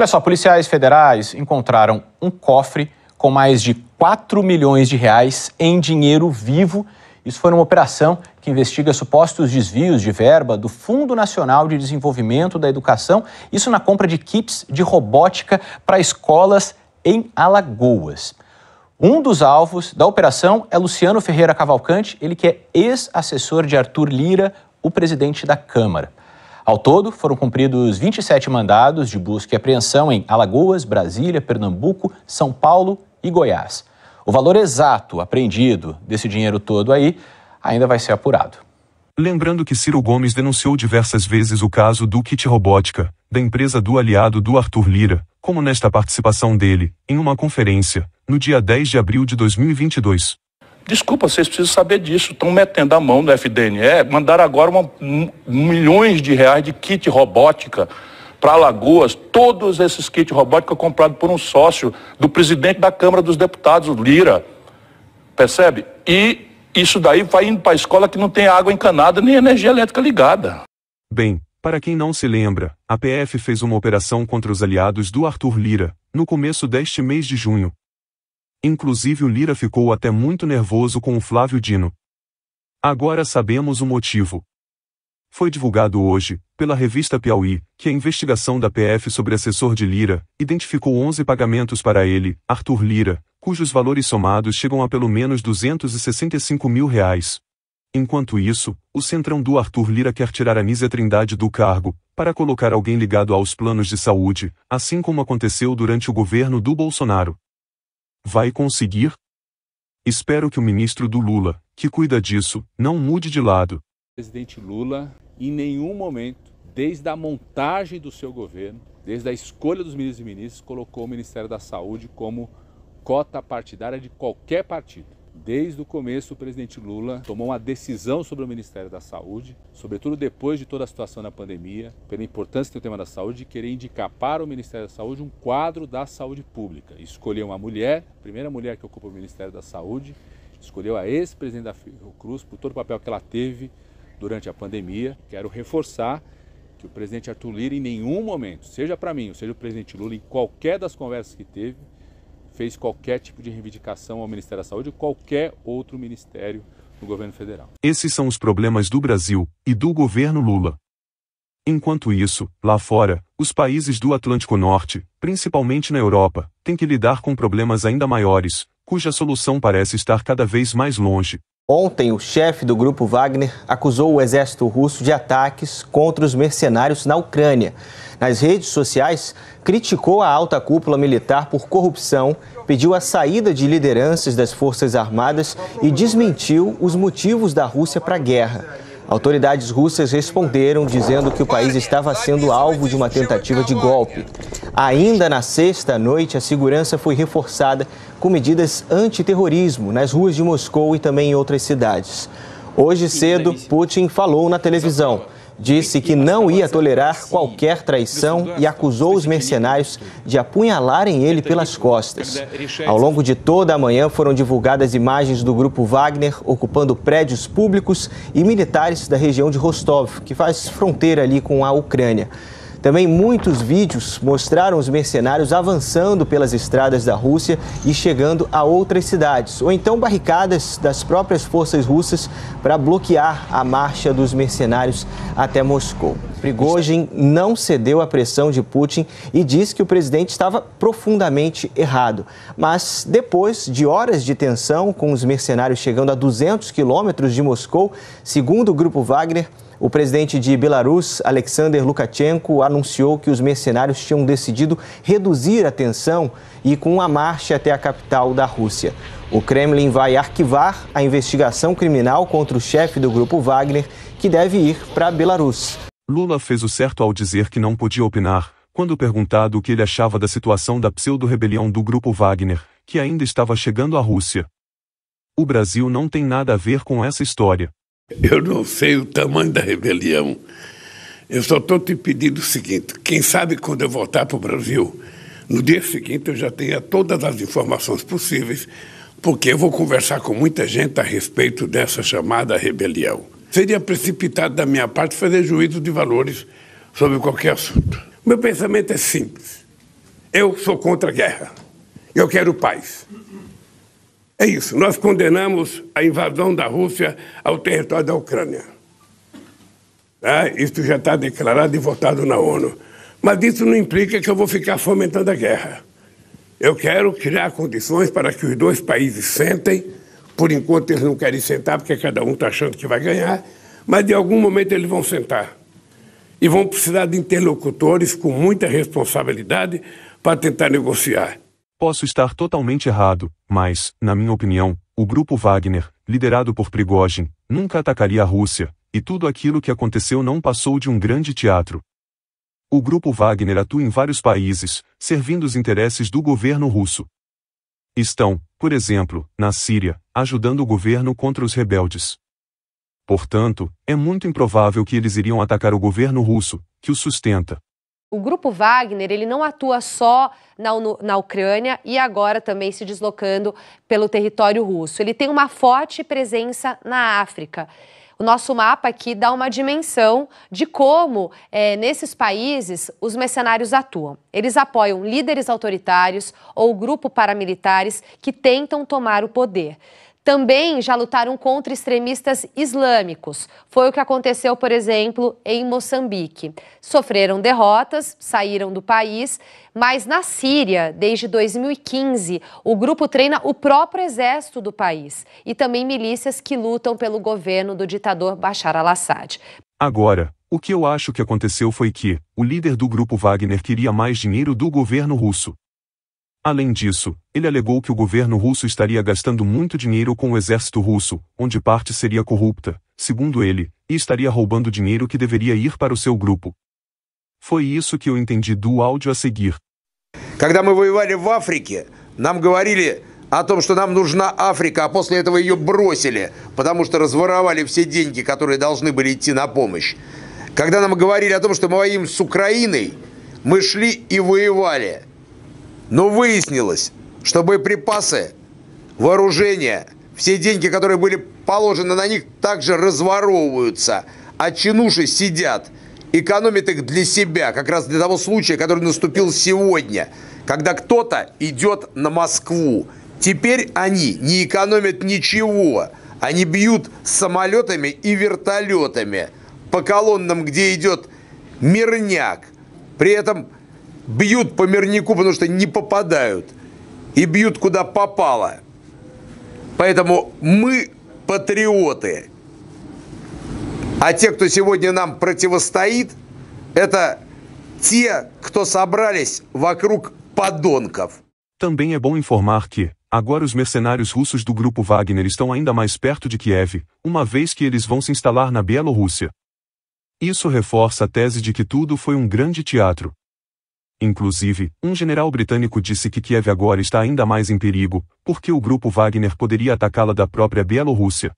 Olha só, policiais federais encontraram um cofre com mais de 4 milhões de reais em dinheiro vivo. Isso foi numa operação que investiga supostos desvios de verba do Fundo Nacional de Desenvolvimento da Educação, isso na compra de kits de robótica para escolas em Alagoas. Um dos alvos da operação é Luciano Ferreira Cavalcante, ele que é ex-assessor de Arthur Lira, o presidente da Câmara. Ao todo, foram cumpridos 27 mandados de busca e apreensão em Alagoas, Brasília, Pernambuco, São Paulo e Goiás. O valor exato apreendido desse dinheiro todo aí ainda vai ser apurado. Lembrando que Ciro Gomes denunciou diversas vezes o caso do kit robótica, da empresa do aliado do Arthur Lira, como nesta participação dele, em uma conferência, no dia 10 de abril de 2022. Desculpa, vocês precisam saber disso. Estão metendo a mão no FDNE, mandaram agora uma, um, milhões de reais de kit robótica para Alagoas, todos esses kits robóticos comprados por um sócio do presidente da Câmara dos Deputados, Lira. Percebe? E isso daí vai indo para a escola que não tem água encanada nem energia elétrica ligada. Bem, para quem não se lembra, a PF fez uma operação contra os aliados do Arthur Lira, no começo deste mês de junho, Inclusive o Lira ficou até muito nervoso com o Flávio Dino. Agora sabemos o motivo. Foi divulgado hoje, pela revista Piauí, que a investigação da PF sobre assessor de Lira identificou 11 pagamentos para ele, Arthur Lira, cujos valores somados chegam a pelo menos 265 mil reais. Enquanto isso, o centrão do Arthur Lira quer tirar a Nízia Trindade do cargo, para colocar alguém ligado aos planos de saúde, assim como aconteceu durante o governo do Bolsonaro. Vai conseguir? Espero que o ministro do Lula, que cuida disso, não mude de lado. Presidente Lula, em nenhum momento, desde a montagem do seu governo, desde a escolha dos ministros e ministros, colocou o Ministério da Saúde como cota partidária de qualquer partido. Desde o começo, o presidente Lula tomou uma decisão sobre o Ministério da Saúde, sobretudo depois de toda a situação na pandemia, pela importância do tema da saúde, de querer indicar para o Ministério da Saúde um quadro da saúde pública. Escolheu uma mulher, a primeira mulher que ocupa o Ministério da Saúde, escolheu a ex-presidente da Fiocruz por todo o papel que ela teve durante a pandemia. Quero reforçar que o presidente Arthur Lira, em nenhum momento, seja para mim ou seja o presidente Lula, em qualquer das conversas que teve, fez qualquer tipo de reivindicação ao Ministério da Saúde ou qualquer outro ministério no governo federal. Esses são os problemas do Brasil e do governo Lula. Enquanto isso, lá fora, os países do Atlântico Norte, principalmente na Europa, têm que lidar com problemas ainda maiores, cuja solução parece estar cada vez mais longe, Ontem, o chefe do grupo Wagner acusou o exército russo de ataques contra os mercenários na Ucrânia. Nas redes sociais, criticou a alta cúpula militar por corrupção, pediu a saída de lideranças das Forças Armadas e desmentiu os motivos da Rússia para a guerra. Autoridades russas responderam dizendo que o país estava sendo alvo de uma tentativa de golpe. Ainda na sexta noite, a segurança foi reforçada com medidas antiterrorismo nas ruas de Moscou e também em outras cidades. Hoje cedo, Putin falou na televisão. Disse que não ia tolerar qualquer traição e acusou os mercenários de apunhalarem ele pelas costas. Ao longo de toda a manhã foram divulgadas imagens do grupo Wagner ocupando prédios públicos e militares da região de Rostov, que faz fronteira ali com a Ucrânia. Também muitos vídeos mostraram os mercenários avançando pelas estradas da Rússia e chegando a outras cidades, ou então barricadas das próprias forças russas para bloquear a marcha dos mercenários até Moscou. Prigozhin não cedeu à pressão de Putin e disse que o presidente estava profundamente errado. Mas depois de horas de tensão, com os mercenários chegando a 200 quilômetros de Moscou, segundo o grupo Wagner, o presidente de Belarus, Alexander Lukashenko, anunciou que os mercenários tinham decidido reduzir a tensão e com a marcha até a capital da Rússia. O Kremlin vai arquivar a investigação criminal contra o chefe do grupo Wagner, que deve ir para Belarus. Lula fez o certo ao dizer que não podia opinar, quando perguntado o que ele achava da situação da pseudo-rebelião do grupo Wagner, que ainda estava chegando à Rússia. O Brasil não tem nada a ver com essa história. Eu não sei o tamanho da rebelião. Eu só estou te pedindo o seguinte: quem sabe quando eu voltar para o Brasil, no dia seguinte eu já tenha todas as informações possíveis, porque eu vou conversar com muita gente a respeito dessa chamada rebelião. Seria precipitado da minha parte fazer juízo de valores sobre qualquer assunto. Meu pensamento é simples. Eu sou contra a guerra. Eu quero paz. É isso. Nós condenamos a invasão da Rússia ao território da Ucrânia. Tá? Isso já está declarado e votado na ONU. Mas isso não implica que eu vou ficar fomentando a guerra. Eu quero criar condições para que os dois países sentem. Por enquanto eles não querem sentar, porque cada um está achando que vai ganhar. Mas de algum momento eles vão sentar. E vão precisar de interlocutores com muita responsabilidade para tentar negociar. Posso estar totalmente errado, mas, na minha opinião, o grupo Wagner, liderado por Prigogine, nunca atacaria a Rússia, e tudo aquilo que aconteceu não passou de um grande teatro. O grupo Wagner atua em vários países, servindo os interesses do governo russo. Estão, por exemplo, na Síria, ajudando o governo contra os rebeldes. Portanto, é muito improvável que eles iriam atacar o governo russo, que o sustenta. O grupo Wagner ele não atua só na, na, Ucrânia e agora também se deslocando pelo território russo. Ele tem uma forte presença na África. O nosso mapa aqui dá uma dimensão de como, é, nesses países, os mercenários atuam. Eles apoiam líderes autoritários ou grupos paramilitares que tentam tomar o poder também já lutaram contra extremistas islâmicos. Foi o que aconteceu, por exemplo, em Moçambique. Sofreram derrotas, saíram do país, mas na Síria, desde 2015, o grupo treina o próprio exército do país e também milícias que lutam pelo governo do ditador Bashar al-Assad. Agora, o que eu acho que aconteceu foi que o líder do grupo Wagner queria mais dinheiro do governo russo Além disso, ele alegou que o governo russo estaria gastando muito dinheiro com o exército russo, onde parte seria corrupta, segundo ele, e estaria roubando dinheiro que deveria ir para o seu grupo. Foi isso que eu entendi do áudio a seguir. Когда мы воевали в Африке, нам говорили о том, что нам нужна Африка, а после этого ее бросили, потому что разворовали все деньги, которые должны были идти на помощь. Когда нам говорили о том, что мы воим с Украиной, мы шли и воевали – Но выяснилось, что боеприпасы, вооружение, все деньги, которые были положены на них, также разворовываются, а чинуши сидят, экономят их для себя, как раз для того случая, который наступил сегодня, когда кто-то идет на Москву. Теперь они не экономят ничего. Они бьют самолетами и вертолетами по колоннам, где идет мирняк. При этом бьют по мирнику, потому что не попадают. И бьют куда попало. Поэтому мы патриоты. А те, кто сегодня нам противостоит, это те, кто собрались вокруг подонков. Também é bom informar que, agora os mercenários russos do grupo Wagner estão ainda mais perto de Kiev, uma vez que eles vão se instalar na Bielorrússia. Isso reforça a tese de que tudo foi um grande teatro, Inclusive, um general britânico disse que Kiev agora está ainda mais em perigo, porque o grupo Wagner poderia atacá-la da própria Bielorrússia.